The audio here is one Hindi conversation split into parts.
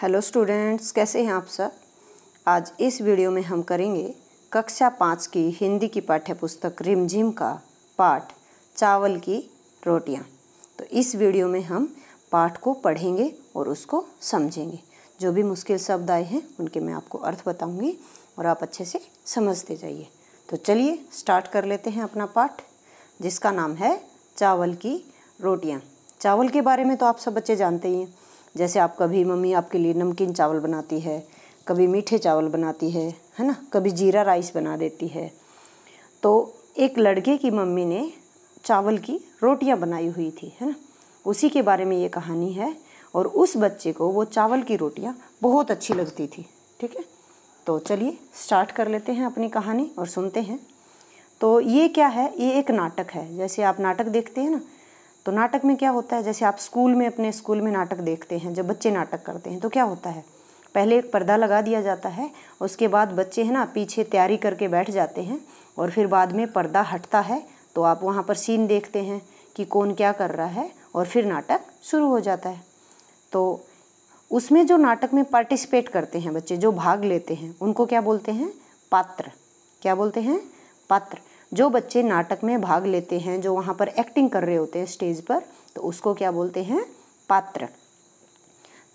हेलो स्टूडेंट्स कैसे हैं आप सब आज इस वीडियो में हम करेंगे कक्षा पाँच की हिंदी की पाठ्यपुस्तक रिमझिम का पाठ चावल की रोटियाँ तो इस वीडियो में हम पाठ को पढ़ेंगे और उसको समझेंगे जो भी मुश्किल शब्द आए हैं उनके मैं आपको अर्थ बताऊंगी और आप अच्छे से समझते जाइए तो चलिए स्टार्ट कर लेते हैं अपना पाठ जिसका नाम है चावल की रोटियाँ चावल के बारे में तो आप सब बच्चे जानते ही हैं जैसे आप कभी मम्मी आपके लिए नमकीन चावल बनाती है कभी मीठे चावल बनाती है है ना कभी जीरा राइस बना देती है तो एक लड़के की मम्मी ने चावल की रोटियां बनाई हुई थी है ना उसी के बारे में ये कहानी है और उस बच्चे को वो चावल की रोटियां बहुत अच्छी लगती थी ठीक है तो चलिए स्टार्ट कर लेते हैं अपनी कहानी और सुनते हैं तो ये क्या है ये एक नाटक है जैसे आप नाटक देखते हैं ना तो नाटक में क्या होता है जैसे आप स्कूल में अपने स्कूल में नाटक देखते हैं जब बच्चे नाटक करते हैं तो क्या होता है पहले एक पर्दा लगा दिया जाता है उसके बाद बच्चे हैं ना पीछे तैयारी करके बैठ जाते हैं और फिर बाद में पर्दा हटता है तो आप वहाँ पर सीन देखते हैं कि कौन क्या कर रहा है और फिर नाटक शुरू हो जाता है तो उसमें जो नाटक में पार्टिसिपेट करते हैं बच्चे जो भाग लेते हैं उनको क्या बोलते हैं पात्र क्या बोलते हैं पात्र जो बच्चे नाटक में भाग लेते हैं जो वहाँ पर एक्टिंग कर रहे होते हैं स्टेज पर तो उसको क्या बोलते हैं पात्र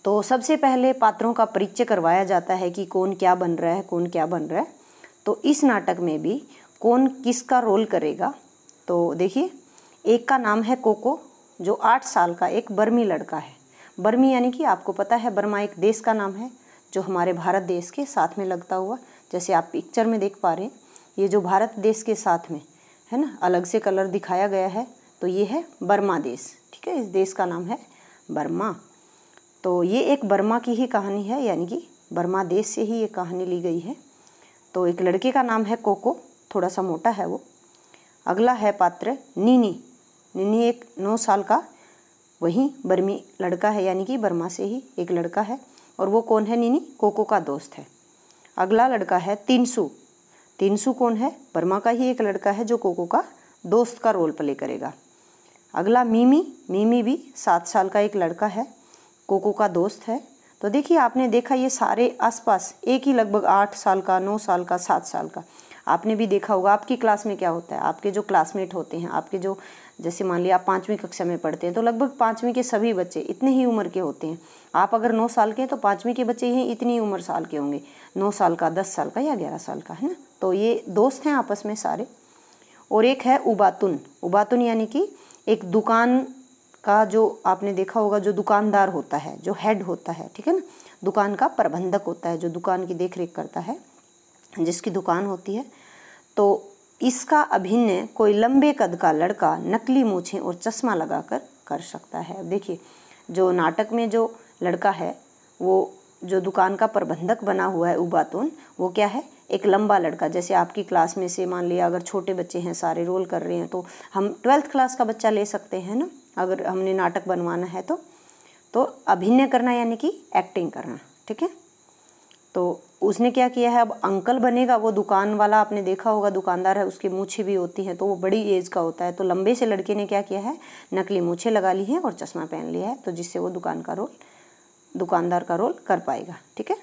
तो सबसे पहले पात्रों का परिचय करवाया जाता है कि कौन क्या बन रहा है कौन क्या बन रहा है तो इस नाटक में भी कौन किसका रोल करेगा तो देखिए एक का नाम है कोको जो आठ साल का एक बर्मी लड़का है बर्मी यानी कि आपको पता है बर्मा एक देश का नाम है जो हमारे भारत देश के साथ में लगता हुआ जैसे आप पिक्चर में देख पा रहे हैं ये जो भारत देश के साथ में है ना अलग से कलर दिखाया गया है तो ये है बर्मा देश ठीक है इस देश का नाम है बर्मा तो ये एक बर्मा की ही कहानी है यानी कि बर्मा देश से ही ये कहानी ली गई है तो एक लड़के का नाम है कोको थोड़ा सा मोटा है वो अगला है पात्र नीनी नीनी एक नौ साल का वहीं बर्मी लड़का है यानी कि बर्मा से ही एक लड़का है और वो कौन है नीनी कोको का दोस्त है अगला लड़का है तीनसू तेंसु कौन है बर्मा का ही एक लड़का है जो कोको का दोस्त का रोल प्ले करेगा अगला मीमी मीमी भी सात साल का एक लड़का है कोको का दोस्त है तो देखिए आपने देखा ये सारे आसपास एक ही लगभग आठ साल का नौ साल का सात साल का आपने भी देखा होगा आपकी क्लास में क्या होता है आपके जो क्लासमेट होते हैं आपके जो जैसे मान लिया आप पाँचवीं कक्षा में पढ़ते हैं तो लगभग पाँचवीं के सभी बच्चे इतने ही उम्र के होते हैं आप अगर नौ साल के हैं तो पाँचवीं के बच्चे ही इतनी उम्र साल के होंगे नौ साल का दस साल का या ग्यारह साल का है ना तो ये दोस्त हैं आपस में सारे और एक है उबातुन उबातुन यानी कि एक दुकान का जो आपने देखा होगा जो दुकानदार होता है जो हेड होता है ठीक है ना दुकान का प्रबंधक होता है जो दुकान की देख रेख करता है जिसकी दुकान होती है तो इसका अभिनय कोई लंबे कद का लड़का नकली मूछें और चश्मा लगाकर कर सकता है अब देखिए जो नाटक में जो लड़का है वो जो दुकान का प्रबंधक बना हुआ है उबातून वो क्या है एक लंबा लड़का जैसे आपकी क्लास में से मान लिया अगर छोटे बच्चे हैं सारे रोल कर रहे हैं तो हम ट्वेल्थ क्लास का बच्चा ले सकते हैं ना अगर हमने नाटक बनवाना है तो तो अभिनय करना यानी कि एक्टिंग करना ठीक है तो उसने क्या किया है अब अंकल बनेगा वो दुकान वाला आपने देखा होगा दुकानदार है उसकी मूछे भी होती हैं तो वो बड़ी एज का होता है तो लंबे से लड़के ने क्या किया है नकली मूछे लगा ली है और चश्मा पहन लिया है तो जिससे वो दुकान का रोल दुकानदार का रोल कर पाएगा ठीक है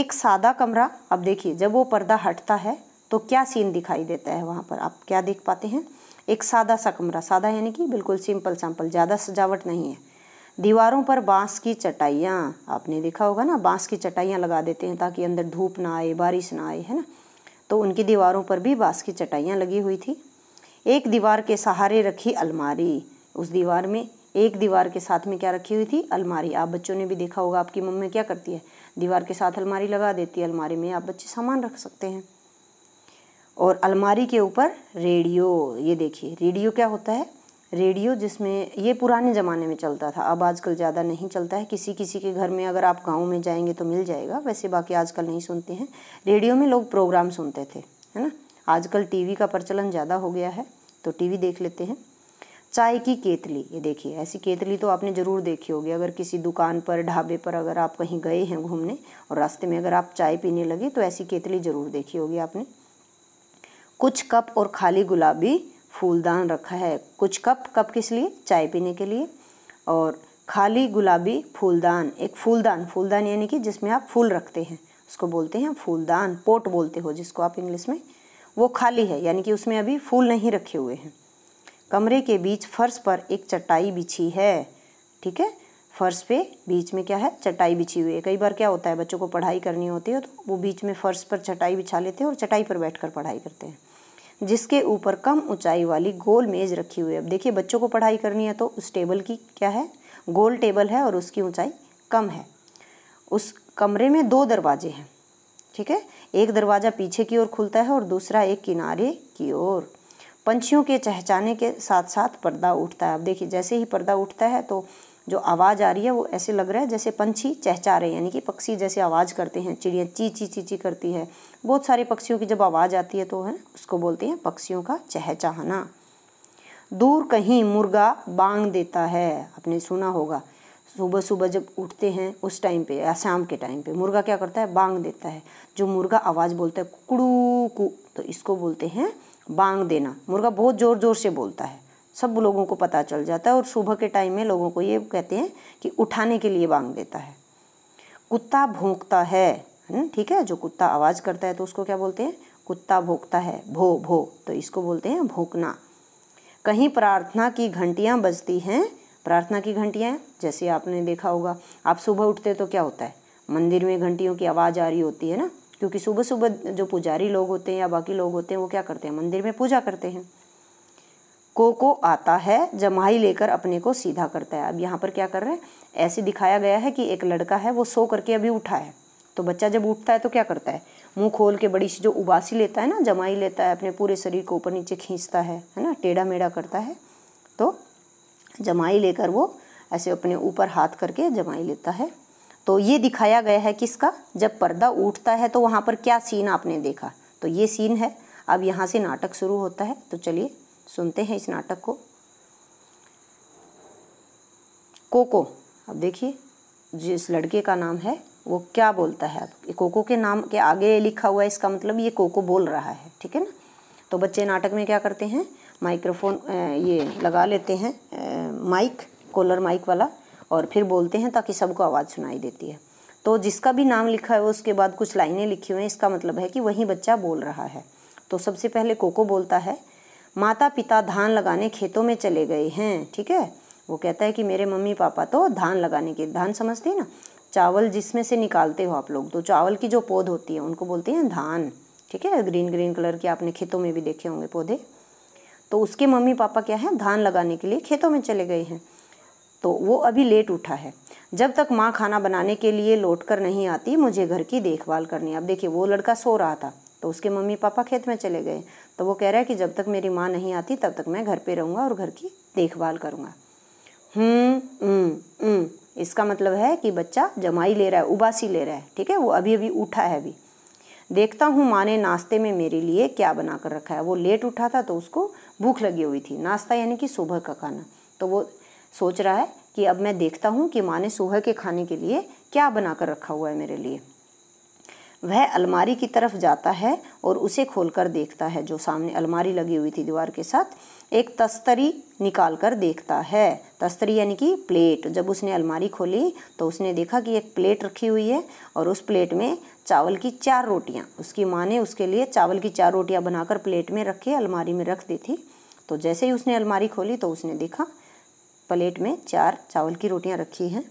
एक सादा कमरा अब देखिए जब वो पर्दा हटता है तो क्या सीन दिखाई देता है वहाँ पर आप क्या देख पाते हैं एक सादा सा कमरा सादा यानी कि बिल्कुल सिंपल सैम्पल ज़्यादा सजावट नहीं है दीवारों पर बांस की चटाइयाँ आपने देखा होगा ना बांस की चटाइयाँ लगा देते हैं ताकि अंदर धूप ना आए बारिश ना आए है ना तो उनकी दीवारों पर भी बांस की चटाइयाँ लगी हुई थी एक दीवार के सहारे रखी अलमारी उस दीवार में एक दीवार के साथ में क्या रखी हुई थी अलमारी आप बच्चों ने भी देखा होगा आपकी मम्मी क्या करती है दीवार के साथ अलमारी लगा देती है अलमारी में आप बच्चे सामान रख सकते हैं और अलमारी के ऊपर रेडियो ये देखिए रेडियो क्या होता है रेडियो जिसमें ये पुराने ज़माने में चलता था अब आजकल ज़्यादा नहीं चलता है किसी किसी के घर में अगर आप गाँव में जाएंगे तो मिल जाएगा वैसे बाकी आजकल नहीं सुनते हैं रेडियो में लोग प्रोग्राम सुनते थे है ना आजकल टीवी का प्रचलन ज़्यादा हो गया है तो टीवी देख लेते हैं चाय की केतली ये देखिए ऐसी केतली तो आपने ज़रूर देखी होगी अगर किसी दुकान पर ढाबे पर अगर आप कहीं गए हैं घूमने और रास्ते में अगर आप चाय पीने लगे तो ऐसी केतली ज़रूर देखी होगी आपने कुछ कप और खाली गुलाबी फूलदान रखा है कुछ कप कप किस लिए चाय पीने के लिए और खाली गुलाबी फूलदान एक फूलदान फूलदान यानी कि जिसमें आप फूल रखते हैं उसको बोलते हैं फूलदान पोट बोलते हो जिसको आप इंग्लिश में वो खाली है यानी कि उसमें अभी फूल नहीं रखे हुए हैं कमरे के बीच फर्श पर एक चटाई बिछी है ठीक है फर्श पे बीच में क्या है चटाई बिछी हुई है कई बार क्या होता है बच्चों को पढ़ाई करनी होती है तो वो बीच में फर्श पर चटाई बिछा लेते हैं और चटाई पर बैठकर पढ़ाई करते हैं जिसके ऊपर कम ऊंचाई वाली गोल मेज़ रखी हुई है अब देखिए बच्चों को पढ़ाई करनी है तो उस टेबल की क्या है गोल टेबल है और उसकी ऊंचाई कम है उस कमरे में दो दरवाजे हैं ठीक है एक दरवाज़ा पीछे की ओर खुलता है और दूसरा एक किनारे की ओर पंछियों के चहचाने के साथ साथ पर्दा उठता है अब देखिए जैसे ही पर्दा उठता है तो जो आवाज़ आ रही है वो ऐसे लग रहा है जैसे पंछी चहचा रहे हैं यानी कि पक्षी जैसे आवाज़ करते हैं चिड़िया ची ची ची ची करती है बहुत सारे पक्षियों की जब आवाज़ आती है तो है उसको बोलते हैं पक्षियों का चहचहाना दूर कहीं मुर्गा बांग देता है आपने सुना होगा सुबह सुबह जब उठते हैं उस टाइम पे या शाम के टाइम पे मुर्गा क्या करता है बांग देता है जो मुर्गा आवाज़ बोलता है कुकड़ू कु तो इसको बोलते हैं बांग देना मुर्गा बहुत ज़ोर ज़ोर से बोलता है सब लोगों को पता चल जाता है और सुबह के टाइम में लोगों को ये कहते हैं कि उठाने के लिए बांग देता है कुत्ता भोंकता है हम्म, ठीक है जो कुत्ता आवाज़ करता है तो उसको क्या बोलते हैं कुत्ता भोंकता है भो भो तो इसको बोलते हैं भोंकना कहीं प्रार्थना की घंटियाँ बजती हैं प्रार्थना की घंटियाँ जैसे आपने देखा होगा आप सुबह उठते तो क्या होता है मंदिर में घंटियों की आवाज़ आ रही होती है ना क्योंकि सुबह सुबह जो पुजारी लोग होते हैं या बाकी लोग होते हैं वो क्या करते हैं मंदिर में पूजा करते हैं को को आता है जमाई लेकर अपने को सीधा करता है अब यहाँ पर क्या कर रहे हैं ऐसे दिखाया गया है कि एक लड़का है वो सो करके अभी उठा है तो बच्चा जब उठता है तो क्या करता है मुंह खोल के बड़ी सी जो उबासी लेता है ना जमाई लेता है अपने पूरे शरीर को ऊपर नीचे खींचता है है ना टेढ़ा मेढ़ा करता है तो जमाई लेकर वो ऐसे अपने ऊपर हाथ करके जमाई लेता है तो ये दिखाया गया है किसका जब पर्दा उठता है तो वहाँ पर क्या सीन आपने देखा तो ये सीन है अब यहाँ से नाटक शुरू होता है तो चलिए सुनते हैं इस नाटक को कोको अब देखिए जिस लड़के का नाम है वो क्या बोलता है अब कोको के नाम के आगे लिखा हुआ है इसका मतलब ये कोको बोल रहा है ठीक है ना तो बच्चे नाटक में क्या करते हैं माइक्रोफोन ये लगा लेते हैं माइक कॉलर माइक वाला और फिर बोलते हैं ताकि सबको आवाज़ सुनाई देती है तो जिसका भी नाम लिखा है वो उसके बाद कुछ लाइनें लिखी हुई हैं इसका मतलब है कि वही बच्चा बोल रहा है तो सबसे पहले कोको बोलता है माता पिता धान लगाने खेतों में चले गए हैं ठीक है वो कहता है कि मेरे मम्मी पापा तो धान लगाने के धान समझते हैं ना चावल जिसमें से निकालते हो आप लोग तो चावल की जो पौध होती है उनको बोलते हैं धान ठीक है ग्रीन ग्रीन कलर के आपने खेतों में भी देखे होंगे पौधे तो उसके मम्मी पापा क्या है धान लगाने के लिए खेतों में चले गए हैं तो वो अभी लेट उठा है जब तक माँ खाना बनाने के लिए लौट कर नहीं आती मुझे घर की देखभाल करनी अब देखिए वो लड़का सो रहा था तो उसके मम्मी पापा खेत में चले गए तो वो कह रहा है कि जब तक मेरी माँ नहीं आती तब तक मैं घर पे रहूँगा और घर की देखभाल करूँगा हम्म, हम्म, हम्म। इसका मतलब है कि बच्चा जमाई ले रहा है उबासी ले रहा है ठीक है वो अभी अभी उठा है अभी देखता हूँ माँ ने नाश्ते में मेरे लिए क्या बना कर रखा है वो लेट उठा था तो उसको भूख लगी हुई थी नाश्ता यानी कि सुबह का खाना तो वो सोच रहा है कि अब मैं देखता हूँ कि माँ ने सुबह के खाने के लिए क्या बना कर रखा हुआ है मेरे लिए वह अलमारी की तरफ जाता है और उसे खोलकर देखता है जो सामने अलमारी लगी हुई थी दीवार के साथ एक तस्तरी निकाल कर देखता है तस्तरी यानी कि प्लेट जब उसने अलमारी खोली तो उसने देखा कि एक प्लेट रखी हुई है और उस प्लेट में चावल की चार रोटियाँ उसकी माँ ने उसके लिए चावल की चार रोटियाँ बनाकर प्लेट में रखी अलमारी में रख दी थी तो जैसे ही उसने अलमारी खोली तो उसने देखा प्लेट में चार चावल की रोटियाँ रखी हैं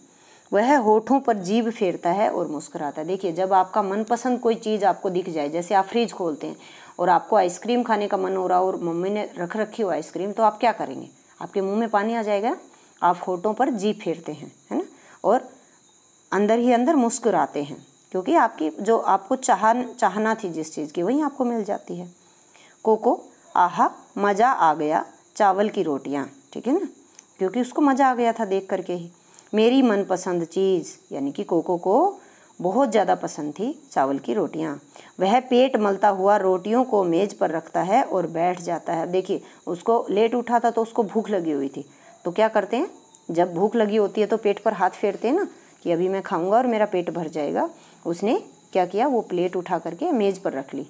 वह होठों पर जीभ फेरता है और मुस्कुराता है देखिए जब आपका मनपसंद कोई चीज़ आपको दिख जाए जैसे आप फ्रिज खोलते हैं और आपको आइसक्रीम खाने का मन हो रहा हो और मम्मी ने रख रखी हो आइसक्रीम तो आप क्या करेंगे आपके मुंह में पानी आ जाएगा आप होठों पर जीभ फेरते हैं है ना और अंदर ही अंदर मुस्कुराते हैं क्योंकि आपकी जो आपको चाह चाहना थी जिस चीज़ की वही आपको मिल जाती है कोको आहा मज़ा आ गया चावल की रोटियाँ ठीक है ना क्योंकि उसको मज़ा आ गया था देख करके ही मेरी मनपसंद चीज़ यानी कि कोको को बहुत ज़्यादा पसंद थी चावल की रोटियाँ वह पेट मलता हुआ रोटियों को मेज़ पर रखता है और बैठ जाता है देखिए उसको लेट उठा था तो उसको भूख लगी हुई थी तो क्या करते हैं जब भूख लगी होती है तो पेट पर हाथ फेरते हैं ना कि अभी मैं खाऊंगा और मेरा पेट भर जाएगा उसने क्या किया वो प्लेट उठा करके मेज़ पर रख ली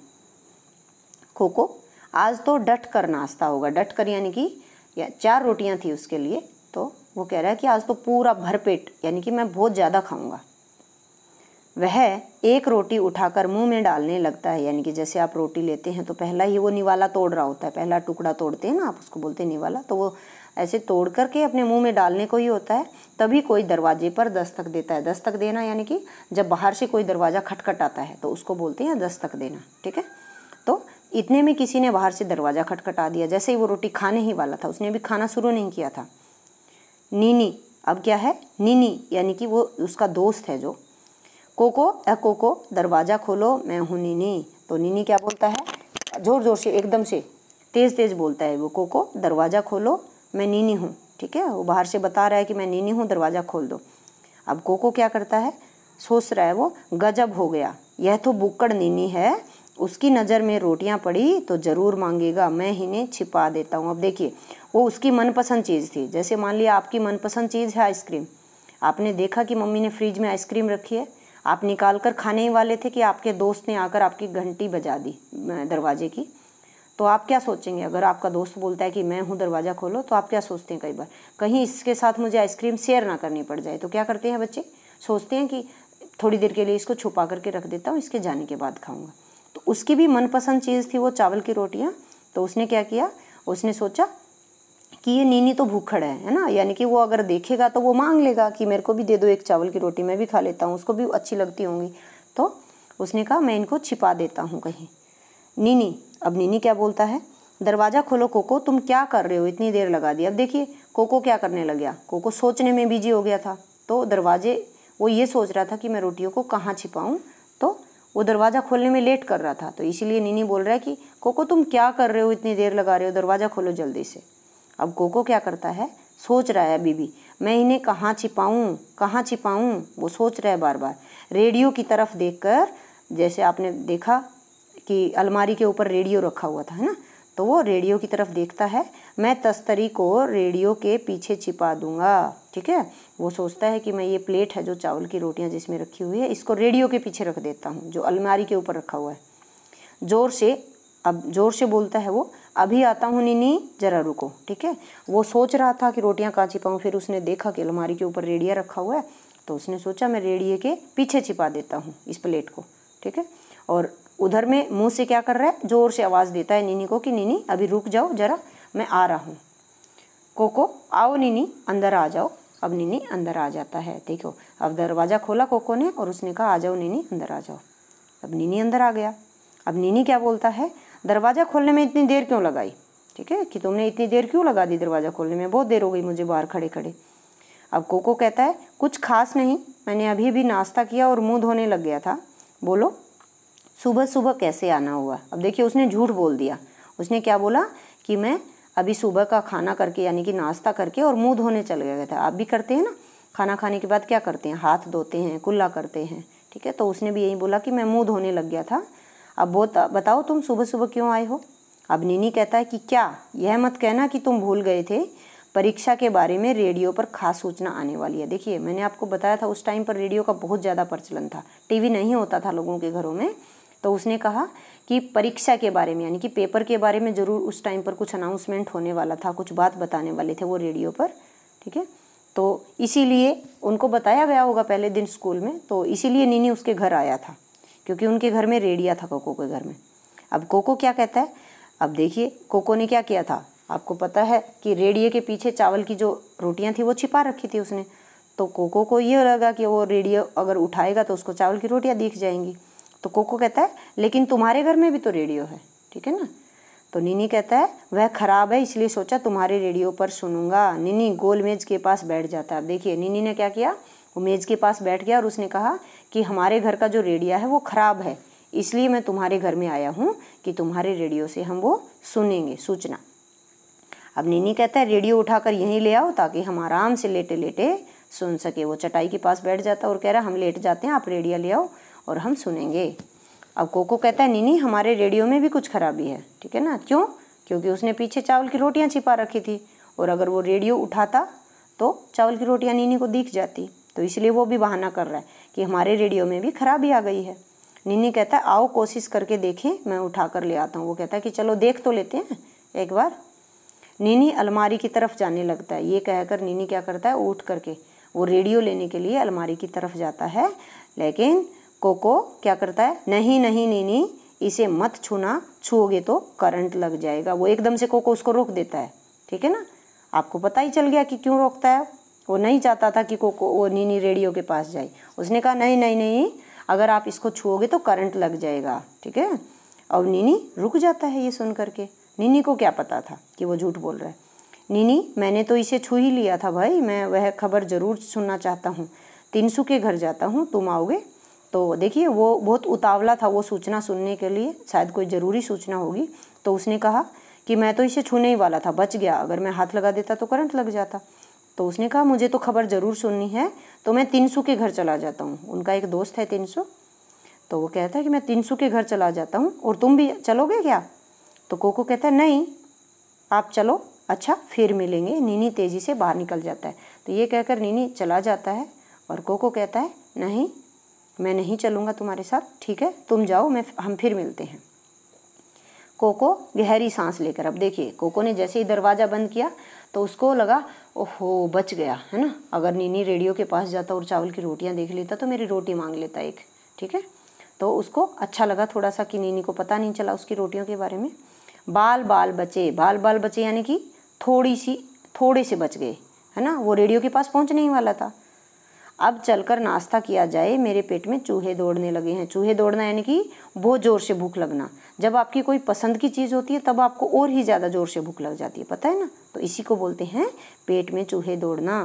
खोखो आज तो डट कर नाश्ता होगा डट कर यानी कि या चार रोटियां थी उसके लिए तो वो कह रहा है कि आज तो पूरा भरपेट यानी कि मैं बहुत ज़्यादा खाऊंगा वह एक रोटी उठाकर मुंह में डालने लगता है यानी कि जैसे आप रोटी लेते हैं तो पहला ही वो निवाला तोड़ रहा होता है पहला टुकड़ा तोड़ते हैं ना आप उसको बोलते हैं निवाला तो वो ऐसे तोड़ करके अपने मुंह में डालने को ही होता है तभी कोई दरवाजे पर दस्तक देता है दस्तक देना यानी कि जब बाहर से कोई दरवाज़ा खटखट आता है तो उसको बोलते हैं दस्तक देना ठीक है तो इतने में किसी ने बाहर से दरवाज़ा खटखटा दिया जैसे ही वो रोटी खाने ही वाला था उसने अभी खाना शुरू नहीं किया था नीनी अब क्या है नीनी यानी कि वो उसका दोस्त है जो कोको ए कोको दरवाज़ा खोलो मैं हूँ नीनी तो नीनी क्या बोलता है ज़ोर ज़ोर से एकदम से तेज़ तेज़ बोलता है वो कोको दरवाज़ा खोलो मैं नीनी हूँ ठीक है वो बाहर से बता रहा है कि मैं नीनी हूँ दरवाज़ा खोल दो अब कोको क्या करता है सोच रहा है वो गजब हो गया यह तो बुक्कड़ नीनी है उसकी नज़र में रोटियां पड़ी तो ज़रूर मांगेगा मैं इन्हें छिपा देता हूँ अब देखिए वो उसकी मनपसंद चीज़ थी जैसे मान लिया आपकी मनपसंद चीज़ है आइसक्रीम आपने देखा कि मम्मी ने फ्रिज में आइसक्रीम रखी है आप निकाल कर खाने ही वाले थे कि आपके दोस्त ने आकर आपकी घंटी बजा दी दरवाजे की तो आप क्या सोचेंगे अगर आपका दोस्त बोलता है कि मैं हूँ दरवाज़ा खोलो तो आप क्या सोचते हैं कई बार कहीं इसके साथ मुझे आइसक्रीम शेयर ना करनी पड़ जाए तो क्या करते हैं बच्चे सोचते हैं कि थोड़ी देर के लिए इसको छुपा करके रख देता हूँ इसके जाने के बाद खाऊंगा तो उसकी भी मनपसंद चीज़ थी वो चावल की रोटियाँ तो उसने क्या किया उसने सोचा कि ये नीनी तो भूखड़ है है ना यानी कि वो अगर देखेगा तो वो मांग लेगा कि मेरे को भी दे दो एक चावल की रोटी मैं भी खा लेता हूँ उसको भी अच्छी लगती होंगी तो उसने कहा मैं इनको छिपा देता हूँ कहीं नीनी अब नीनी क्या बोलता है दरवाज़ा खोलो कोको तुम क्या कर रहे हो इतनी देर लगा दी अब देखिए कोको क्या करने लग गया कोको सोचने में बिजी हो गया था तो दरवाजे वो ये सोच रहा था कि मैं रोटियों को कहाँ छिपाऊँ तो वो दरवाज़ा खोलने में लेट कर रहा था तो इसीलिए नीनी बोल रहा है कि कोको तुम क्या कर रहे हो इतनी देर लगा रहे हो दरवाज़ा खोलो जल्दी से अब गोगो क्या करता है सोच रहा है बीबी मैं इन्हें कहाँ छिपाऊँ कहाँ छिपाऊँ वो सोच रहा है बार बार रेडियो की तरफ देखकर जैसे आपने देखा कि अलमारी के ऊपर रेडियो रखा हुआ था है ना तो वो रेडियो की तरफ देखता है मैं तस्तरी को रेडियो के पीछे छिपा दूंगा ठीक है वो सोचता है कि मैं ये प्लेट है जो चावल की रोटियां जिसमें रखी हुई है इसको रेडियो के पीछे रख देता हूँ जो अलमारी के ऊपर रखा हुआ है ज़ोर से अब ज़ोर से बोलता है वो अभी आता हूँ निनी जरा रुको ठीक है वो सोच रहा था कि रोटियाँ कहाँ छिपाऊँ फिर उसने देखा कि अलमारी के ऊपर रेडिया रखा हुआ है तो उसने सोचा मैं रेडिए के पीछे छिपा देता हूँ इस प्लेट को ठीक है और उधर में मुँह से क्या कर रहा है ज़ोर से आवाज़ देता है निनी को कि नीनी अभी रुक जाओ ज़रा मैं आ रहा हूँ कोको आओ निनी अंदर आ जाओ अब निनी अंदर आ जाता है देखो अब दरवाज़ा खोला कोको ने और उसने कहा आ जाओ निनी अंदर आ जाओ अब निनी अंदर आ गया अब निनी क्या बोलता है दरवाज़ा खोलने में इतनी देर क्यों लगाई ठीक है कि तुमने इतनी देर क्यों लगा दी दरवाज़ा खोलने में बहुत देर हो गई मुझे बाहर खड़े खड़े अब कोको कहता है कुछ खास नहीं मैंने अभी भी नाश्ता किया और मुँह धोने लग गया था बोलो सुबह सुबह कैसे आना हुआ अब देखिए उसने झूठ बोल दिया उसने क्या बोला कि मैं अभी सुबह का खाना करके यानी कि नाश्ता करके और मुँह धोने चल गया था आप भी करते हैं ना खाना खाने के बाद क्या करते हैं हाथ धोते हैं कुल्ला करते हैं ठीक है तो उसने भी यही बोला कि मैं मुँह धोने लग गया था अब वो बताओ तुम सुबह सुबह क्यों आए हो अब नीनी कहता है कि क्या यह मत कहना कि तुम भूल गए थे परीक्षा के बारे में रेडियो पर खास सूचना आने वाली है देखिए मैंने आपको बताया था उस टाइम पर रेडियो का बहुत ज़्यादा प्रचलन था टीवी नहीं होता था लोगों के घरों में तो उसने कहा कि परीक्षा के बारे में यानी कि पेपर के बारे में ज़रूर उस टाइम पर कुछ अनाउंसमेंट होने वाला था कुछ बात बताने वाले थे वो रेडियो पर ठीक है तो इसीलिए उनको बताया गया होगा पहले दिन स्कूल में तो इसीलिए नीनी उसके घर आया था क्योंकि उनके घर में रेडिया था कोको के घर में अब कोको क्या कहता है अब देखिए कोको ने क्या किया था आपको पता है कि रेडिए के पीछे चावल की जो रोटियां थी वो छिपा रखी थी उसने तो कोको को ये लगा कि वो रेडियो अगर उठाएगा तो उसको चावल की रोटियां दिख जाएंगी तो कोको कहता है लेकिन तुम्हारे घर में भी तो रेडियो है ठीक है ना तो निनी कहता है वह ख़राब है इसलिए सोचा तुम्हारे रेडियो पर सुनूंगा निनी गोलमेज के पास बैठ जाता है अब देखिए निनी ने क्या किया वो मेज़ के पास बैठ गया और उसने कहा कि हमारे घर का जो रेडिया है वो ख़राब है इसलिए मैं तुम्हारे घर में आया हूँ कि तुम्हारे रेडियो से हम वो सुनेंगे सूचना अब नीनी कहता है रेडियो उठाकर यहीं ले आओ ताकि हम आराम से लेटे लेटे सुन सके वो चटाई के पास बैठ जाता और कह रहा हम लेट जाते हैं आप रेडियो ले आओ और हम सुनेंगे अब कोको कहता है नीनी हमारे रेडियो में भी कुछ खराबी है ठीक है ना क्यों क्योंकि उसने पीछे चावल की रोटियां छिपा रखी थी और अगर वो रेडियो उठाता तो चावल की रोटियां नीनी को दिख जाती तो इसलिए वो भी बहाना कर रहा है कि हमारे रेडियो में भी खराबी आ गई है निन्नी कहता है आओ कोशिश करके देखें मैं उठा कर ले आता हूँ वो कहता है कि चलो देख तो लेते हैं एक बार नीनी अलमारी की तरफ जाने लगता है ये कहकर नीनी क्या करता है उठ करके वो रेडियो लेने के लिए अलमारी की तरफ जाता है लेकिन कोको क्या करता है नहीं नहीं नीनी इसे मत छूना छूओगे तो करंट लग जाएगा वो एकदम से कोको उसको रोक देता है ठीक है ना आपको पता ही चल गया कि क्यों रोकता है वो नहीं चाहता था कि को, को वो नीनी रेडियो के पास जाए उसने कहा नहीं नहीं नहीं अगर आप इसको छुओगे तो करंट लग जाएगा ठीक है और नीनी रुक जाता है ये सुन करके नीनी को क्या पता था कि वो झूठ बोल रहा है नीनी मैंने तो इसे छू ही लिया था भाई मैं वह खबर ज़रूर सुनना चाहता हूँ तीन सू के घर जाता हूँ तुम आओगे तो देखिए वो बहुत उतावला था वो सूचना सुनने के लिए शायद कोई ज़रूरी सूचना होगी तो उसने कहा कि मैं तो इसे छूने ही वाला था बच गया अगर मैं हाथ लगा देता तो करंट लग जाता तो उसने कहा मुझे तो खबर ज़रूर सुननी है तो मैं तिनसू के घर चला जाता हूँ उनका एक दोस्त है तिनसू तो वो कहता है कि मैं तिनसू के घर चला जाता हूँ और तुम भी चलोगे क्या तो कोको कहता है नहीं आप चलो अच्छा फिर मिलेंगे नीनी तेज़ी से बाहर निकल जाता है तो ये कहकर नीनी चला जाता है और कोको कहता है नहीं मैं नहीं चलूँगा तुम्हारे साथ ठीक है तुम जाओ मैं हम फिर मिलते हैं कोको गहरी सांस लेकर अब देखिए कोको ने जैसे ही दरवाज़ा बंद किया तो उसको लगा ओहो बच गया है ना अगर नीनी रेडियो के पास जाता और चावल की रोटियाँ देख लेता तो मेरी रोटी मांग लेता एक ठीक है तो उसको अच्छा लगा थोड़ा सा कि नीनी को पता नहीं चला उसकी रोटियों के बारे में बाल बाल बचे बाल बाल बचे यानी कि थोड़ी सी थोड़े से बच गए है ना वो रेडियो के पास पहुँचने ही वाला था अब चलकर नाश्ता किया जाए मेरे पेट में चूहे दौड़ने लगे हैं चूहे दौड़ना यानी कि बहुत ज़ोर से भूख लगना जब आपकी कोई पसंद की चीज़ होती है तब आपको और ही ज़्यादा ज़ोर से भूख लग जाती है पता है ना तो इसी को बोलते हैं पेट में चूहे दौड़ना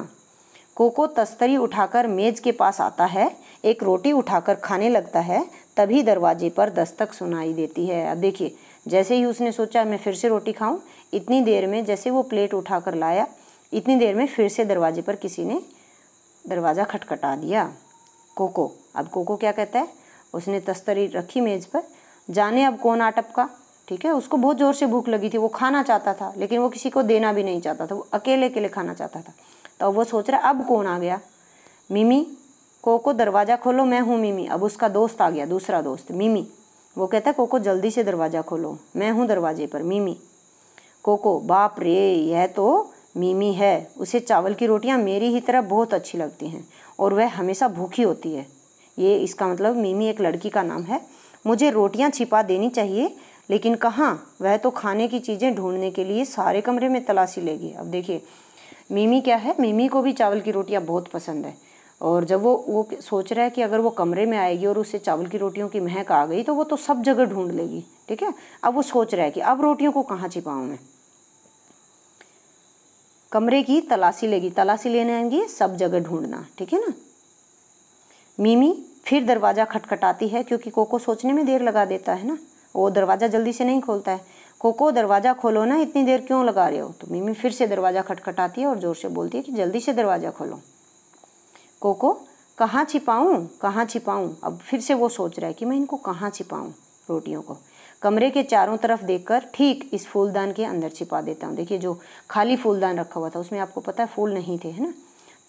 कोको तस्तरी उठाकर मेज के पास आता है एक रोटी उठाकर खाने लगता है तभी दरवाजे पर दस्तक सुनाई देती है अब देखिए जैसे ही उसने सोचा मैं फिर से रोटी खाऊं इतनी देर में जैसे वो प्लेट उठाकर लाया इतनी देर में फिर से दरवाजे पर किसी ने दरवाज़ा खटखटा दिया कोको अब कोको क्या कहता है उसने तस्तरी रखी मेज़ पर जाने अब कौन आटप का ठीक है उसको बहुत ज़ोर से भूख लगी थी वो खाना चाहता था लेकिन वो किसी को देना भी नहीं चाहता था वो अकेले अकेले खाना चाहता था तो वो सोच रहा अब कौन आ गया मिमी कोको दरवाज़ा खोलो मैं हूँ मिमी अब उसका दोस्त आ गया दूसरा दोस्त मिमी वो कहता है कोको जल्दी से दरवाज़ा खोलो मैं हूँ दरवाजे पर मिमी कोको बाप रे यह तो मिमी है उसे चावल की रोटियाँ मेरी ही तरह बहुत अच्छी लगती हैं और वह हमेशा भूखी होती है ये इसका मतलब मिमी एक लड़की का नाम है मुझे रोटियां छिपा देनी चाहिए लेकिन कहाँ वह तो खाने की चीज़ें ढूंढने के लिए सारे कमरे में तलाशी लेगी अब देखिए मिमी क्या है मिमी को भी चावल की रोटियाँ बहुत पसंद है और जब वो वो सोच रहा है कि अगर वो कमरे में आएगी और उससे चावल की रोटियों की महक आ गई तो वो तो सब जगह ढूंढ लेगी ठीक है अब वो सोच रहा है कि अब रोटियों को कहाँ छिपाऊँ मैं कमरे की तलाशी लेगी तलाशी लेने आएंगी सब जगह ढूंढना ठीक है ना मिमी फिर दरवाज़ा खटखटाती है क्योंकि कोको सोचने में देर लगा देता है ना वो दरवाज़ा जल्दी से नहीं खोलता है कोको दरवाज़ा खोलो ना इतनी देर क्यों लगा रहे हो तो मिमी फिर से दरवाज़ा खटखटाती है और ज़ोर से बोलती है कि जल्दी से दरवाज़ा खोलो कोको कहाँ छिपाऊँ कहाँ छिपाऊँ अब फिर से वो सोच रहा है कि मैं इनको कहाँ छिपाऊँ रोटियों को कमरे के चारों तरफ देखकर ठीक इस फूलदान के अंदर छिपा देता हूँ देखिए जो खाली फूलदान रखा हुआ था उसमें आपको पता है फूल नहीं थे है ना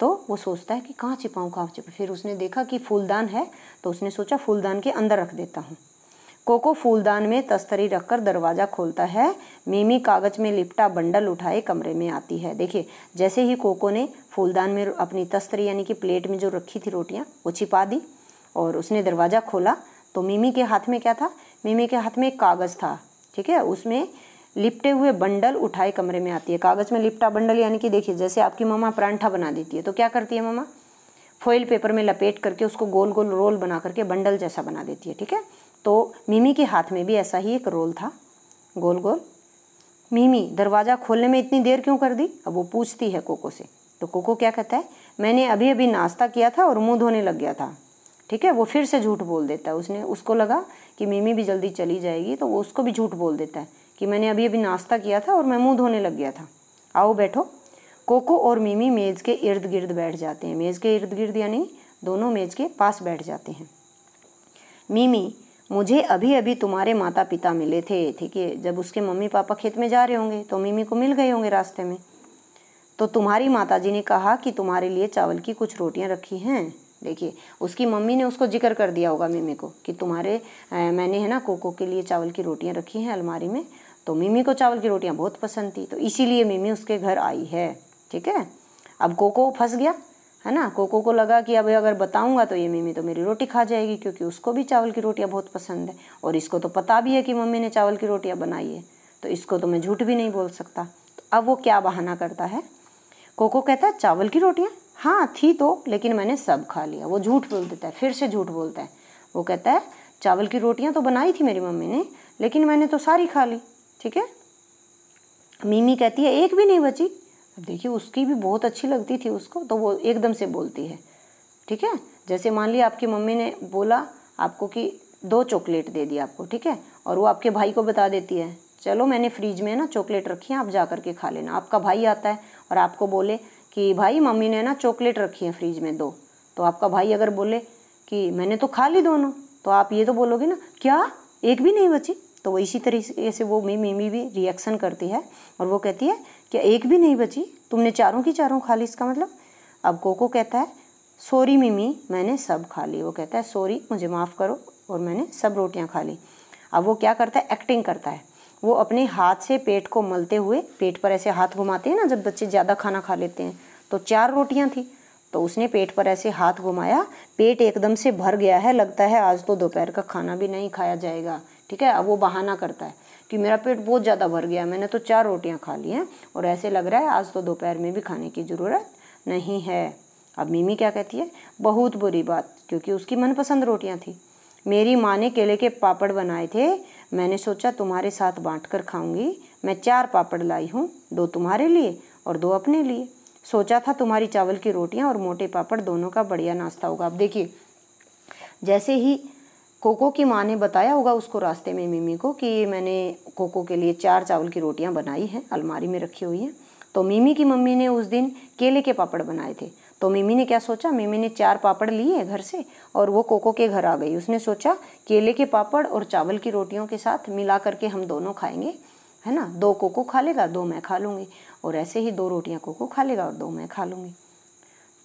तो वो सोचता है कि कहाँ छिपाऊँ कहाँ छिपाऊँ फिर उसने देखा कि फूलदान है तो उसने सोचा फूलदान के अंदर रख देता हूँ कोको फूलदान में तस्तरी रखकर दरवाज़ा खोलता है मीमी कागज में लिपटा बंडल उठाए कमरे में आती है देखिए जैसे ही कोको ने फूलदान में अपनी तस्तरी यानी कि प्लेट में जो रखी थी रोटियाँ वो छिपा दी और उसने दरवाज़ा खोला तो मीमी के हाथ में क्या था मीमी के हाथ में एक कागज़ था ठीक है उसमें लिपटे हुए बंडल उठाए कमरे में आती है कागज़ में लिपटा बंडल यानी कि देखिए जैसे आपकी ममा परांठा बना देती है तो क्या करती है ममा फॉइल पेपर में लपेट करके उसको गोल गोल रोल बना करके बंडल जैसा बना देती है ठीक है तो मिमी के हाथ में भी ऐसा ही एक रोल था गोल गोल मिमी दरवाज़ा खोलने में इतनी देर क्यों कर दी अब वो पूछती है कोको से तो कोको क्या कहता है मैंने अभी अभी नाश्ता किया था और मुंह धोने लग गया था ठीक है वो फिर से झूठ बोल देता है उसने उसको लगा कि मिमी भी जल्दी चली जाएगी तो वो उसको भी झूठ बोल देता है कि मैंने अभी अभी नाश्ता किया था और मैं मुंह धोने लग गया था आओ बैठो कोको और मिमी मेज़ के इर्द गिर्द बैठ जाते हैं मेज़ के इर्द गिर्द यानी दोनों मेज़ के पास बैठ जाते हैं मिमी मुझे अभी अभी तुम्हारे माता पिता मिले थे ठीक है जब उसके मम्मी पापा खेत में जा रहे होंगे तो मिमी को मिल गए होंगे रास्ते में तो तुम्हारी माता जी ने कहा कि तुम्हारे लिए चावल की कुछ रोटियां रखी हैं देखिए उसकी मम्मी ने उसको जिक्र कर दिया होगा मिमी को कि तुम्हारे आ, मैंने है ना कोको के लिए चावल की रोटियां रखी हैं अलमारी में तो मिमी को चावल की रोटियाँ बहुत पसंद थी तो इसीलिए मिमी उसके घर आई है ठीक है अब कोको फंस गया है ना कोको को लगा कि अब अगर बताऊंगा तो ये मिमी तो मेरी रोटी खा जाएगी क्योंकि उसको भी चावल की रोटियाँ बहुत पसंद है और इसको तो पता भी है कि मम्मी ने चावल की रोटियाँ बनाई है तो इसको तो मैं झूठ भी नहीं बोल सकता तो अब वो क्या बहाना करता है कोको कहता है चावल की रोटियाँ हाँ थी तो लेकिन मैंने सब खा लिया वो झूठ बोल देता है फिर से झूठ बोलता है वो कहता है चावल की रोटियाँ तो बनाई थी मेरी मम्मी ने लेकिन मैंने तो सारी खा ली ठीक है मीमी कहती है एक भी नहीं बची अब देखिए उसकी भी बहुत अच्छी लगती थी उसको तो वो एकदम से बोलती है ठीक है जैसे मान लिया आपकी मम्मी ने बोला आपको कि दो चॉकलेट दे दी आपको ठीक है और वो आपके भाई को बता देती है चलो मैंने फ्रिज में ना चॉकलेट रखी है आप जा कर के खा लेना आपका भाई आता है और आपको बोले कि भाई मम्मी ने ना चॉकलेट रखी है फ्रिज में दो तो आपका भाई अगर बोले कि मैंने तो खा ली दोनों तो आप ये तो बोलोगे ना क्या एक भी नहीं बची तो वो इसी तरीके से वो मी मी भी रिएक्शन करती है और वो कहती है कि एक भी नहीं बची तुमने चारों की चारों खा ली इसका मतलब अब कोको कहता है सॉरी मिमी मैंने सब खा ली वो कहता है सॉरी मुझे माफ़ करो और मैंने सब रोटियां खा ली अब वो क्या करता है एक्टिंग करता है वो अपने हाथ से पेट को मलते हुए पेट पर ऐसे हाथ घुमाते हैं ना जब बच्चे ज़्यादा खाना खा लेते हैं तो चार रोटियां थी तो उसने पेट पर ऐसे हाथ घुमाया पेट एकदम से भर गया है लगता है आज तो दोपहर का खाना भी नहीं खाया जाएगा ठीक है अब वो बहाना करता है कि मेरा पेट बहुत ज़्यादा भर गया मैंने तो चार रोटियाँ खा ली हैं और ऐसे लग रहा है आज तो दोपहर में भी खाने की ज़रूरत नहीं है अब मिमी क्या कहती है बहुत बुरी बात क्योंकि उसकी मनपसंद रोटियाँ थी मेरी माँ ने केले के पापड़ बनाए थे मैंने सोचा तुम्हारे साथ बांट कर खाऊंगी मैं चार पापड़ लाई हूँ दो तुम्हारे लिए और दो अपने लिए सोचा था तुम्हारी चावल की रोटियाँ और मोटे पापड़ दोनों का बढ़िया नाश्ता होगा अब देखिए जैसे ही कोको की माँ ने बताया होगा उसको रास्ते में मिमी को कि मैंने कोको के लिए चार चावल की रोटियाँ बनाई हैं अलमारी में रखी हुई हैं तो मिमी की मम्मी ने उस दिन केले के पापड़ बनाए थे तो मिमी ने क्या सोचा मिमी ने चार पापड़ लिए घर से और वो कोको के घर आ गई उसने सोचा केले के पापड़ और चावल की रोटियों के साथ मिला करके हम दोनों खाएंगे है ना दो कोको खा लेगा दो मैं खा लूँगी और ऐसे ही दो रोटियाँ कोको खा लेगा और दो मैं खा लूँगी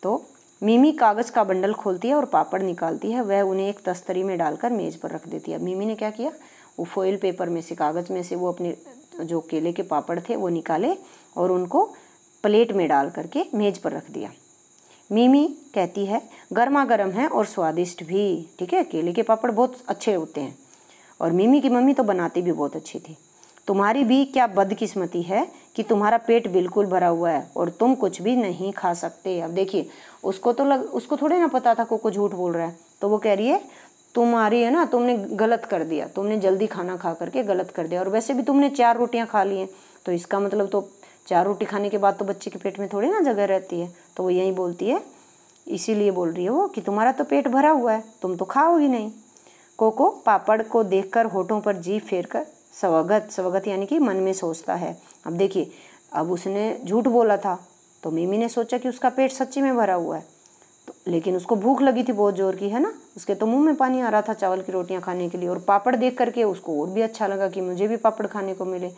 तो मिमी कागज़ का बंडल खोलती है और पापड़ निकालती है वह उन्हें एक तस्तरी में डालकर मेज़ पर रख देती है मिमी ने क्या किया वो फॉइल पेपर में से कागज़ में से वो अपने जो केले के पापड़ थे वो निकाले और उनको प्लेट में डाल करके मेज़ पर रख दिया मिमी कहती है गर्मा गर्म है और स्वादिष्ट भी ठीक है केले के पापड़ बहुत अच्छे होते हैं और मिमी की मम्मी तो बनाती भी बहुत अच्छी थी तुम्हारी भी क्या बदकिस्मती है कि तुम्हारा पेट बिल्कुल भरा हुआ है और तुम कुछ भी नहीं खा सकते अब देखिए उसको तो लग उसको थोड़े ना पता था कोको झूठ बोल रहा है तो वो कह रही है तुम्हारी है ना तुमने गलत कर दिया तुमने जल्दी खाना खा करके गलत कर दिया और वैसे भी तुमने चार रोटियां खा ली हैं तो इसका मतलब तो चार रोटी खाने के बाद तो बच्चे के पेट में थोड़ी ना जगह रहती है तो वो यही बोलती है इसीलिए बोल रही है वो कि तुम्हारा तो पेट भरा हुआ है तुम तो खाओ ही नहीं कोको पापड़ को देखकर होठों पर जी फेर कर स्वगत स्वगत यानी कि मन में सोचता है अब देखिए अब उसने झूठ बोला था तो मिमी ने सोचा कि उसका पेट सच्ची में भरा हुआ है तो लेकिन उसको भूख लगी थी बहुत ज़ोर की है ना उसके तो मुंह में पानी आ रहा था चावल की रोटियां खाने के लिए और पापड़ देख करके उसको और भी अच्छा लगा कि मुझे भी पापड़ खाने को मिले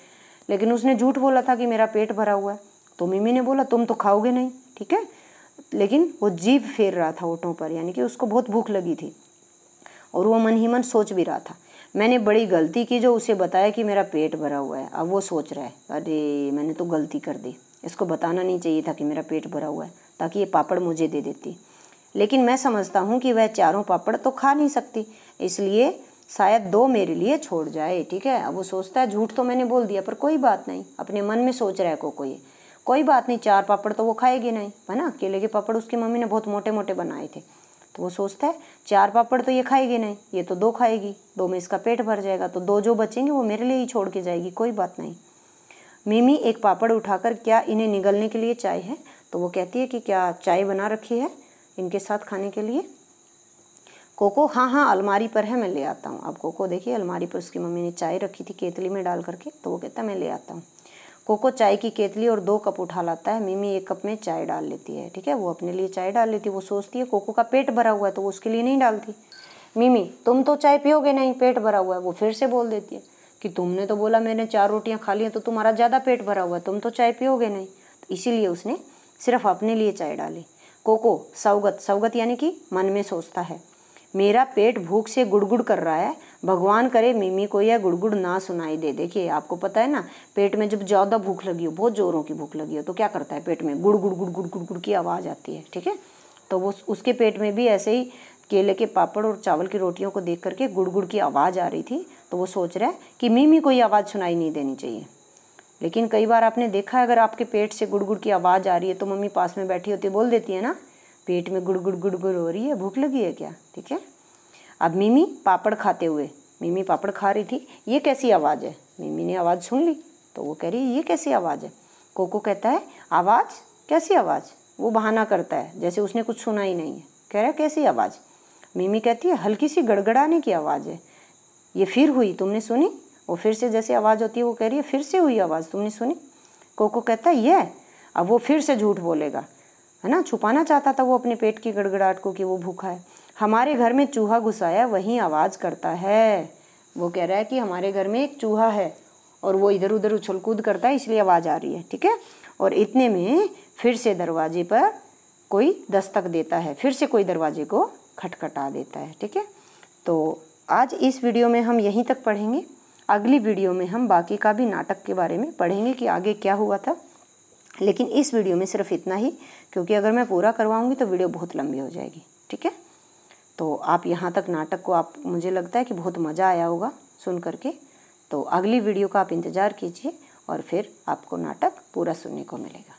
लेकिन उसने झूठ बोला था कि मेरा पेट भरा हुआ है तो मिमी ने बोला तुम तो खाओगे नहीं ठीक है लेकिन वो जीभ फेर रहा था ओटों पर यानी कि उसको बहुत भूख लगी थी और वो मन ही मन सोच भी रहा था मैंने बड़ी गलती की जो उसे बताया कि मेरा पेट भरा हुआ है अब वो सोच रहा है अरे मैंने तो गलती कर दी इसको बताना नहीं चाहिए था कि मेरा पेट भरा हुआ है ताकि ये पापड़ मुझे दे देती लेकिन मैं समझता हूँ कि वह चारों पापड़ तो खा नहीं सकती इसलिए शायद दो मेरे लिए छोड़ जाए ठीक है अब वो सोचता है झूठ तो मैंने बोल दिया पर कोई बात नहीं अपने मन में सोच रहा है को कोई कोई बात नहीं चार पापड़ तो वो खाएगी नहीं है ना केले के पापड़ उसकी मम्मी ने बहुत मोटे मोटे बनाए थे तो वो सोचता है चार पापड़ तो ये खाएगी नहीं ये तो दो खाएगी दो में इसका पेट भर जाएगा तो दो जो बचेंगे वो मेरे लिए ही छोड़ के जाएगी कोई बात नहीं मिमी एक पापड़ उठाकर क्या इन्हें निगलने के लिए चाय है तो वो कहती है कि क्या चाय बना रखी है इनके साथ खाने के लिए कोको हाँ हाँ अलमारी पर है मैं ले आता हूँ अब कोको देखिए अलमारी पर उसकी मम्मी ने चाय रखी थी केतली में डाल करके तो वो कहता है मैं ले आता हूँ कोको चाय की केतली और दो कप उठा लाता है मिमी एक कप में चाय डाल लेती है ठीक है वो अपने लिए चाय डाल लेती है वो सोचती है कोको का पेट भरा हुआ है तो वो उसके लिए नहीं डालती मिमी तुम तो चाय पियोगे नहीं पेट भरा हुआ है वो फिर से बोल देती है कि तुमने तो बोला मैंने चार रोटियाँ खा ली हैं तो तुम्हारा ज़्यादा पेट भरा हुआ है तुम तो चाय पियोगे नहीं तो इसीलिए उसने सिर्फ अपने लिए चाय डाली कोको सौगत सौगत यानी कि मन में सोचता है मेरा पेट भूख से गुड़गुड़ कर रहा है भगवान करे मिमी को यह गुड़गुड़ ना सुनाई दे देखिए आपको पता है ना पेट में जब ज़्यादा भूख लगी हो बहुत ज़ोरों की भूख लगी हो तो क्या करता है पेट में गुड़ गुड़ गुड़ गुड़ गुड़ गुड़ की आवाज़ आती है ठीक है तो वो उसके पेट में भी ऐसे ही केले के पापड़ और चावल की रोटियों को देख करके गुड़ गुड़ की आवाज़ आ रही थी तो वो सोच रहा है कि मीमी को ये आवाज़ सुनाई नहीं देनी चाहिए लेकिन कई बार आपने देखा है अगर आपके पेट से गुड़ गुड़ की आवाज़ आ रही है तो मम्मी पास में बैठी होती है बोल देती है ना पेट में गुड़ गुड़ गुड़ गुड़ हो रही है भूख लगी है क्या ठीक है अब मिमी पापड़ खाते हुए मिमी पापड़ खा रही थी ये कैसी आवाज़ है मिमी ने आवाज़ सुन ली तो वो कह रही है ये कैसी आवाज़ है कोको कहता है आवाज़ कैसी आवाज़ वो बहाना करता है जैसे उसने कुछ सुना ही नहीं है कह रहा है कैसी आवाज़ मिमी कहती है हल्की सी गड़गड़ाने की आवाज़ है ये फिर हुई तुमने सुनी और फिर से जैसे आवाज़ होती है वो कह रही है फिर से हुई आवाज़ तुमने सुनी कोको कहता है ये अब वो फिर से झूठ बोलेगा है ना छुपाना चाहता था वो अपने पेट की गड़गड़ाहट को कि वो भूखा है हमारे घर में चूहा घुसाया वही आवाज़ करता है वो कह रहा है कि हमारे घर में एक चूहा है और वो इधर उधर उछल कूद करता है इसलिए आवाज़ आ रही है ठीक है और इतने में फिर से दरवाजे पर कोई दस्तक देता है फिर से कोई दरवाजे को खटखटा देता है ठीक है तो आज इस वीडियो में हम यहीं तक पढ़ेंगे अगली वीडियो में हम बाकी का भी नाटक के बारे में पढ़ेंगे कि आगे क्या हुआ था लेकिन इस वीडियो में सिर्फ इतना ही क्योंकि अगर मैं पूरा करवाऊँगी तो वीडियो बहुत लंबी हो जाएगी ठीक है तो आप यहाँ तक नाटक को आप मुझे लगता है कि बहुत मज़ा आया होगा सुन करके तो अगली वीडियो का आप इंतज़ार कीजिए और फिर आपको नाटक पूरा सुनने को मिलेगा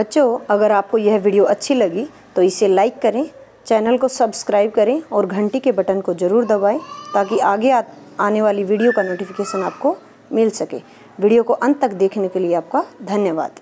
बच्चों अगर आपको यह वीडियो अच्छी लगी तो इसे लाइक करें चैनल को सब्सक्राइब करें और घंटी के बटन को ज़रूर दबाएं ताकि आगे आ, आने वाली वीडियो का नोटिफिकेशन आपको मिल सके वीडियो को अंत तक देखने के लिए आपका धन्यवाद